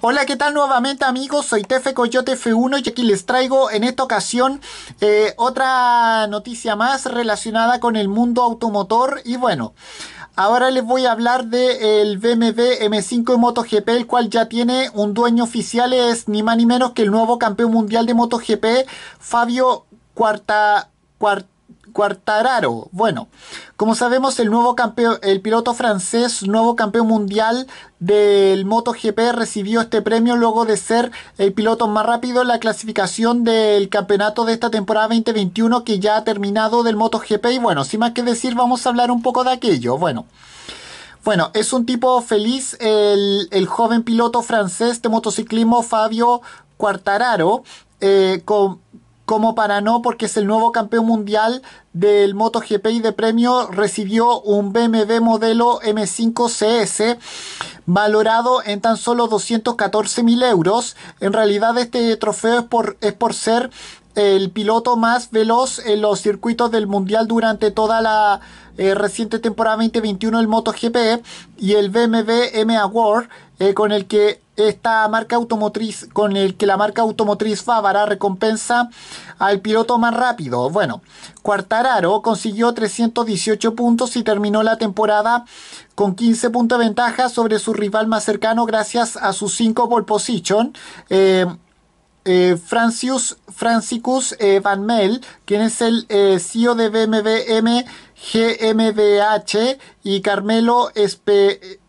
Hola, ¿qué tal nuevamente amigos? Soy Tefe Coyote F1 y aquí les traigo en esta ocasión eh, otra noticia más relacionada con el mundo automotor y bueno... Ahora les voy a hablar del el BMW M5 MotoGP, el cual ya tiene un dueño oficial, es ni más ni menos que el nuevo campeón mundial de MotoGP, Fabio Cuarta Quartararo. Bueno, como sabemos, el nuevo campeón, el piloto francés, nuevo campeón mundial del MotoGP, recibió este premio luego de ser el piloto más rápido en la clasificación del campeonato de esta temporada 2021 que ya ha terminado del MotoGP. Y bueno, sin más que decir, vamos a hablar un poco de aquello. Bueno. Bueno, es un tipo feliz el, joven piloto francés de motociclismo Fabio Quartararo, eh, con, como para no, porque es el nuevo campeón mundial del MotoGP y de premio recibió un BMW modelo M5 CS valorado en tan solo 214 mil euros. En realidad este trofeo es por, es por ser el piloto más veloz en los circuitos del mundial durante toda la eh, reciente temporada 2021 del MotoGP y el BMW M Award eh, con el que esta marca automotriz, con el que la marca automotriz Fávara recompensa al piloto más rápido. Bueno, Cuartararo consiguió 318 puntos y terminó la temporada con 15 puntos de ventaja sobre su rival más cercano gracias a sus 5 pole position. Eh, eh, Francius, Francicus Van Mel, quien es el CEO de BMW GmbH, y Carmelo Espe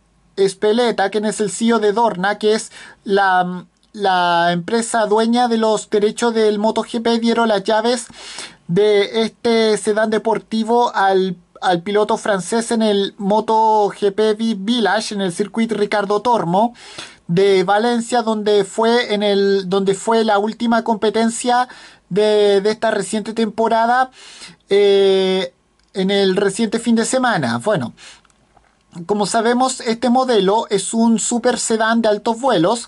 Speleta, que es el CEO de Dorna, que es la, empresa dueña de los derechos del MotoGP, dieron las llaves de este sedán deportivo al, piloto francés en el MotoGP Village, en el circuito Ricardo Tormo de Valencia, donde fue, en el, donde fue la última competencia de, esta reciente temporada eh, en el reciente fin de semana. Bueno, como sabemos, este modelo es un super sedán de altos vuelos.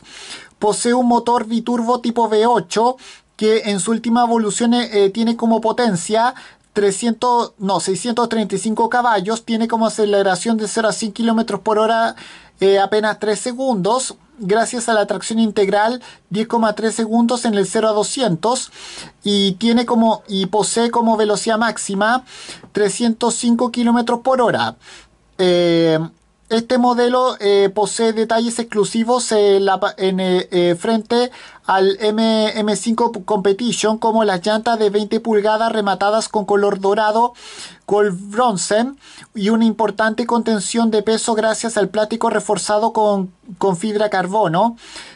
Posee un motor biturbo tipo V8 que en su última evolución eh, eh, tiene como potencia 300, 635 caballos, tiene como aceleración de 0 a 100 km por hora eh, apenas 3 segundos, gracias a la tracción integral 10,3 segundos en el 0 a 200 y, tiene como, y posee como velocidad máxima 305 km por hora. Eh, este modelo eh, posee detalles exclusivos en, eh, frente al M 5 Competition como las llantas de 20 pulgadas rematadas con color dorado, gold bronce y una importante contención de peso gracias al plástico reforzado con, con fibra carbono,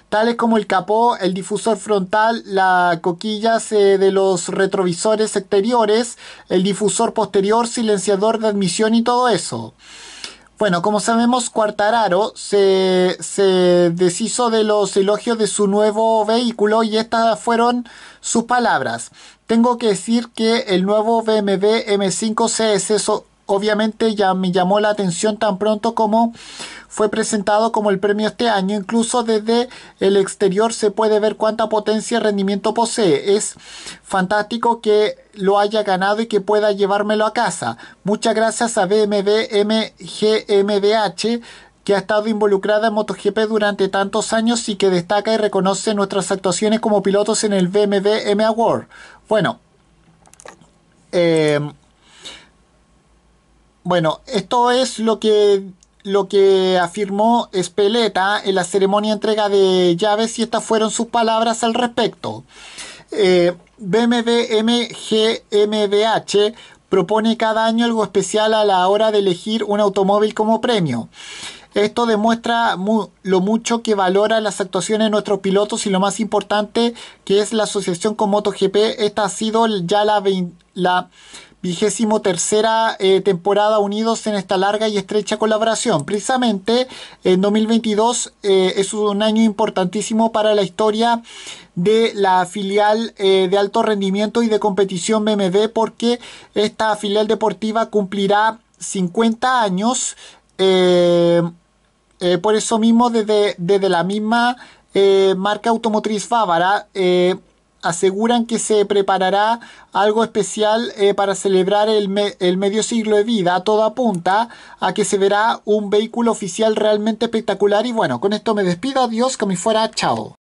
tales como el capó, el difusor frontal, las coquillas de los retrovisores exteriores, el difusor posterior, silenciador de admisión y todo eso. Bueno, como sabemos, Cuartararo se, se deshizo de los elogios de su nuevo vehículo y estas fueron sus palabras. Tengo que decir que el nuevo BMW M5 CS obviamente ya me llamó la atención tan pronto como fue presentado como el premio este año. Incluso desde el exterior se puede ver cuánta potencia y rendimiento posee. Es fantástico que lo haya ganado y que pueda llevármelo a casa. Muchas gracias a BMW MGMDH que ha estado involucrada en MotoGP durante tantos años y que destaca y reconoce nuestras actuaciones como pilotos en el BMW M Award. Bueno, eh, bueno, esto es lo que lo que afirmó Speleta en la ceremonia de entrega de llaves y estas fueron sus palabras al respecto. Eh, propone cada año algo especial a la hora de elegir un automóvil como premio. Esto demuestra lo mucho que valora las actuaciones de nuestros pilotos y lo más importante que es la asociación con MotoGP. Esta ha sido ya la, la vigésimo tercera eh, temporada unidos en esta larga y estrecha colaboración. Precisamente en 2022 eh, es un año importantísimo para la historia de la filial eh, de alto rendimiento y de competición BMD porque esta filial deportiva cumplirá 50 años. por eso mismo desde, desde la misma marca automotriz Fávara aseguran que se preparará algo especial eh, para celebrar el, el, medio siglo de vida. Todo apunta a que se verá un vehículo oficial realmente espectacular. Y bueno, con esto me despido. Adiós, que me fuera. Chao.